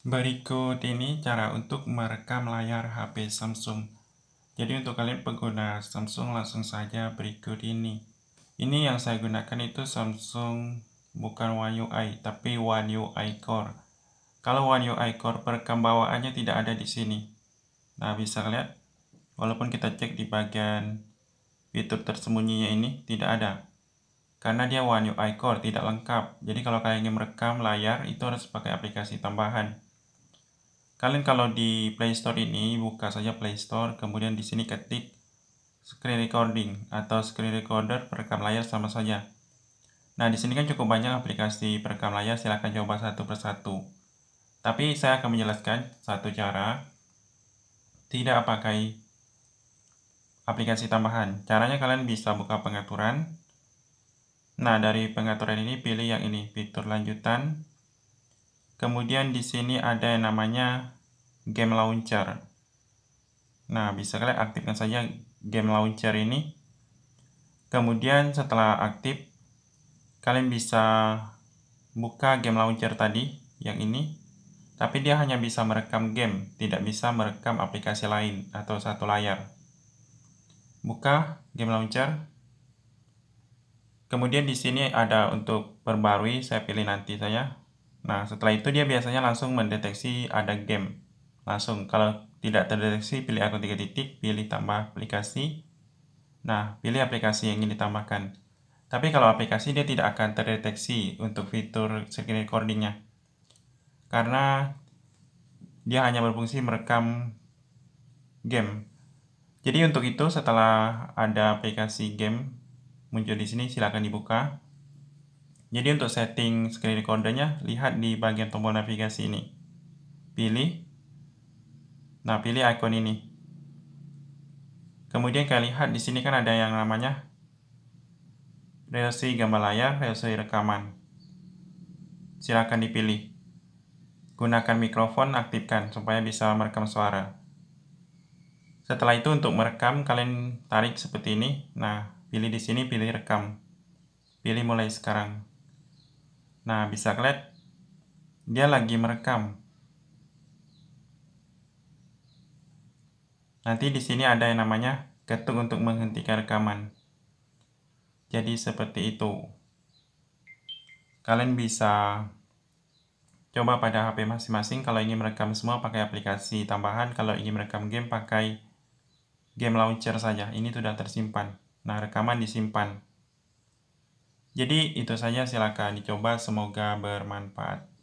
Berikut ini cara untuk merekam layar HP Samsung. Jadi untuk kalian pengguna Samsung langsung saja berikut ini. Ini yang saya gunakan itu Samsung bukan One UI tapi One UI Core. Kalau One UI Core perekam bawaannya tidak ada di sini. Nah bisa lihat walaupun kita cek di bagian fitur tersembunyinya ini tidak ada. Karena dia One UI Core tidak lengkap. Jadi kalau kalian ingin merekam layar itu harus pakai aplikasi tambahan. Kalian kalau di Play Store ini buka saja Play Store, kemudian di sini ketik screen recording atau screen recorder perekam layar sama saja. Nah, di sini kan cukup banyak aplikasi perekam layar, silahkan coba satu persatu. Tapi saya akan menjelaskan satu cara tidak pakai aplikasi tambahan. Caranya kalian bisa buka pengaturan. Nah, dari pengaturan ini pilih yang ini, fitur lanjutan. Kemudian di sini ada yang namanya game launcher. Nah, bisa kalian aktifkan saja game launcher ini. Kemudian setelah aktif, kalian bisa buka game launcher tadi, yang ini. Tapi dia hanya bisa merekam game, tidak bisa merekam aplikasi lain atau satu layar. Buka game launcher. Kemudian di sini ada untuk perbarui, saya pilih nanti saya. Nah, setelah itu dia biasanya langsung mendeteksi ada game langsung. Kalau tidak terdeteksi, pilih akun tiga titik, pilih tambah aplikasi. Nah, pilih aplikasi yang ingin ditambahkan. Tapi kalau aplikasi, dia tidak akan terdeteksi untuk fitur screen recordingnya. Karena dia hanya berfungsi merekam game. Jadi untuk itu, setelah ada aplikasi game muncul di sini, silahkan dibuka. Jadi untuk setting screen recordernya, lihat di bagian tombol navigasi ini. Pilih Nah, pilih icon ini. Kemudian kalian lihat di sini kan ada yang namanya resolusi gambar layar, resolusi rekaman. Silakan dipilih. Gunakan mikrofon, aktifkan supaya bisa merekam suara. Setelah itu untuk merekam, kalian tarik seperti ini. Nah, pilih di sini, pilih rekam. Pilih mulai sekarang. Nah, bisa kalian dia lagi merekam. Nanti di sini ada yang namanya ketuk untuk menghentikan rekaman. Jadi seperti itu. Kalian bisa coba pada HP masing-masing kalau ingin merekam semua pakai aplikasi tambahan, kalau ingin merekam game pakai game launcher saja. Ini sudah tersimpan. Nah, rekaman disimpan. Jadi itu saja silakan dicoba semoga bermanfaat.